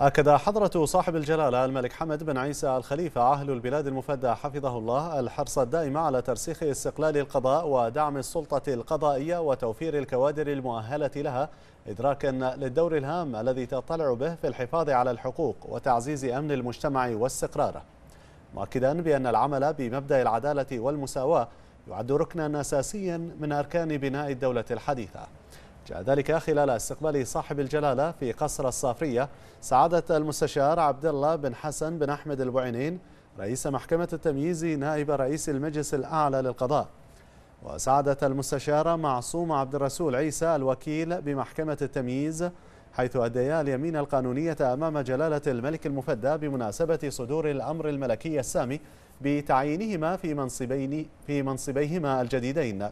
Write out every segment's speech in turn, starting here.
أكد حضرة صاحب الجلالة الملك حمد بن عيسى الخليفة أهل البلاد المفدى حفظه الله الحرص الدائم على ترسيخ استقلال القضاء ودعم السلطة القضائية وتوفير الكوادر المؤهلة لها إدراكا للدور الهام الذي تطلع به في الحفاظ على الحقوق وتعزيز أمن المجتمع واستقراره مؤكدا بأن العمل بمبدأ العدالة والمساواة يعد ركنا أساسيا من أركان بناء الدولة الحديثة جاء ذلك خلال استقبال صاحب الجلالة في قصر الصافرية سعادة المستشار عبد الله بن حسن بن أحمد البعينين رئيس محكمة التمييز نائب رئيس المجلس الأعلى للقضاء وسعادة المستشارة معصوم عبد الرسول عيسى الوكيل بمحكمة التمييز حيث أديا اليمين القانونية أمام جلالة الملك المفدى بمناسبة صدور الأمر الملكي السامي بتعيينهما في منصبين في منصبيهما الجديدين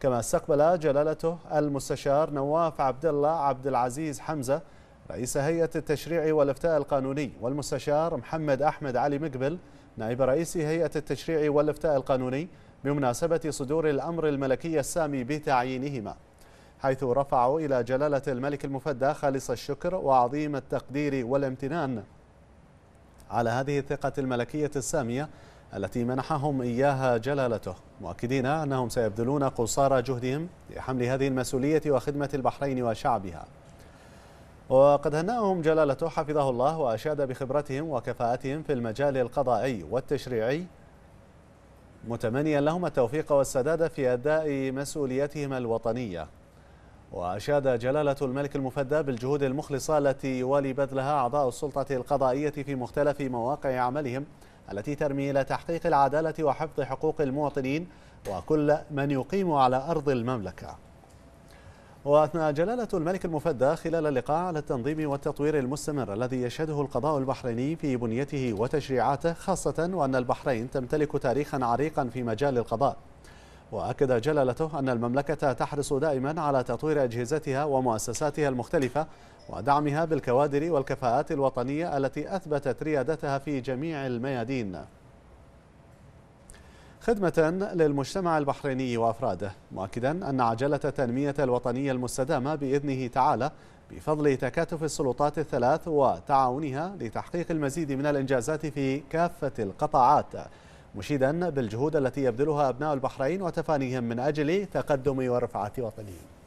كما استقبل جلالته المستشار نواف عبد الله عبد العزيز حمزه رئيس هيئه التشريع والافتاء القانوني والمستشار محمد احمد علي مقبل نائب رئيس هيئه التشريع والافتاء القانوني بمناسبه صدور الامر الملكي السامي بتعيينهما حيث رفعوا الى جلاله الملك المفدى خالص الشكر وعظيم التقدير والامتنان على هذه الثقه الملكيه الساميه التي منحهم إياها جلالته مؤكدين أنهم سيبذلون قصارى جهدهم لحمل هذه المسؤولية وخدمة البحرين وشعبها وقد هنأهم جلالته حفظه الله وأشاد بخبرتهم وكفاءتهم في المجال القضائي والتشريعي متمنيا لهم التوفيق والسداد في أداء مسؤوليتهم الوطنية وأشاد جلالة الملك المفدى بالجهود المخلصة التي يوالي بذلها أعضاء السلطة القضائية في مختلف مواقع عملهم التي ترمي إلى تحقيق العدالة وحفظ حقوق المواطنين وكل من يقيم على أرض المملكة وأثنى جلالة الملك المفدى خلال اللقاء على التنظيم والتطوير المستمر الذي يشهده القضاء البحريني في بنيته وتشريعاته خاصة وأن البحرين تمتلك تاريخا عريقا في مجال القضاء وأكد جلالته أن المملكة تحرص دائما على تطوير أجهزتها ومؤسساتها المختلفة ودعمها بالكوادر والكفاءات الوطنية التي أثبتت ريادتها في جميع الميادين خدمة للمجتمع البحريني وأفراده مؤكدا أن عجلة التنمية الوطنية المستدامة بإذنه تعالى بفضل تكاتف السلطات الثلاث وتعاونها لتحقيق المزيد من الإنجازات في كافة القطاعات مشيدا بالجهود التي يبذلها أبناء البحرين وتفانيهم من أجل تقدم ورفعة وطنهم